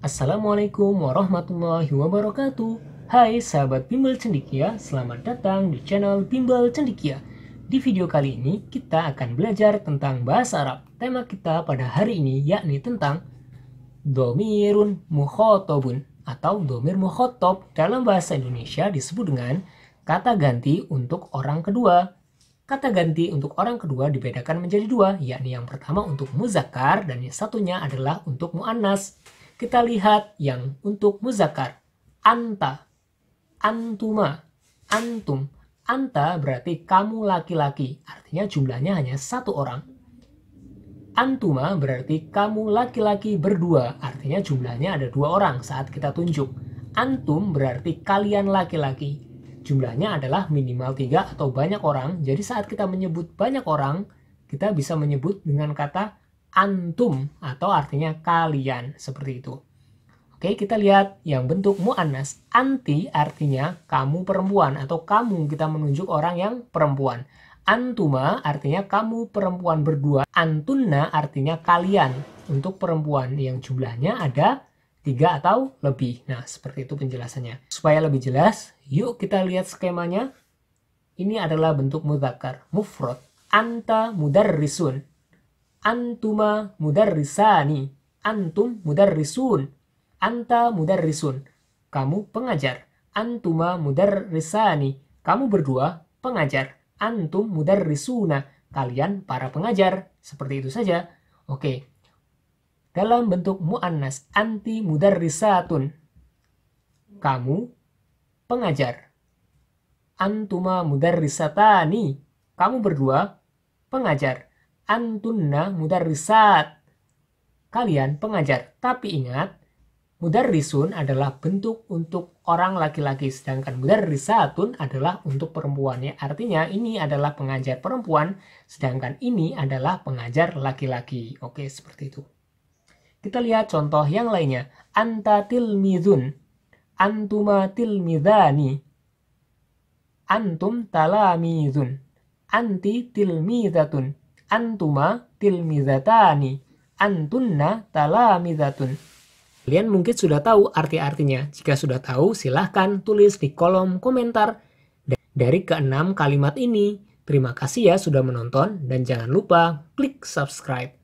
Assalamualaikum warahmatullahi wabarakatuh Hai sahabat Bimbel Cendikia, selamat datang di channel Bimbel Cendikia Di video kali ini kita akan belajar tentang bahasa Arab Tema kita pada hari ini yakni tentang Domirun Mukhotobun atau Domir Mukhotob dalam bahasa Indonesia disebut dengan kata ganti untuk orang kedua Kata ganti untuk orang kedua dibedakan menjadi dua, yakni yang pertama untuk muzakkar dan yang satunya adalah untuk mu'annas. Kita lihat yang untuk muzakar Anta, antuma, antum. Anta berarti kamu laki-laki, artinya jumlahnya hanya satu orang. Antuma berarti kamu laki-laki berdua, artinya jumlahnya ada dua orang saat kita tunjuk. Antum berarti kalian laki-laki. Jumlahnya adalah minimal tiga atau banyak orang, jadi saat kita menyebut banyak orang, kita bisa menyebut dengan kata antum atau artinya kalian seperti itu. Oke, kita lihat yang bentuk mu'annas. Anti artinya kamu perempuan atau kamu kita menunjuk orang yang perempuan. Antuma artinya kamu perempuan berdua. Antunna artinya kalian untuk perempuan yang jumlahnya ada tiga atau lebih. Nah, seperti itu penjelasannya. Supaya lebih jelas, yuk kita lihat skemanya. Ini adalah bentuk mudzakkar, mufrad, anta mudarrisun. Antuma mudarrisani. Antum mudarrisun. Anta mudarrisun. Kamu pengajar. Antuma mudarrisani. Kamu berdua pengajar. Antum mudarrisuna. Kalian para pengajar. Seperti itu saja. Oke. Dalam bentuk mu'annas anti mudarrisatun. Kamu pengajar. Antuma mudarrisatani. Kamu berdua pengajar antunna mudarrisat. Kalian pengajar, tapi ingat, mudarrisun adalah bentuk untuk orang laki-laki, sedangkan mudarrisatun adalah untuk perempuannya. Artinya ini adalah pengajar perempuan, sedangkan ini adalah pengajar laki-laki. Oke, seperti itu. Kita lihat contoh yang lainnya. Anta tilmidun, antuma tilmidani, antum talamizun, anti tilmidatun, Antuma tilmizatani. Antunna talamizatun. Kalian mungkin sudah tahu arti-artinya. Jika sudah tahu, silahkan tulis di kolom komentar. Dari keenam kalimat ini, terima kasih ya sudah menonton dan jangan lupa klik subscribe.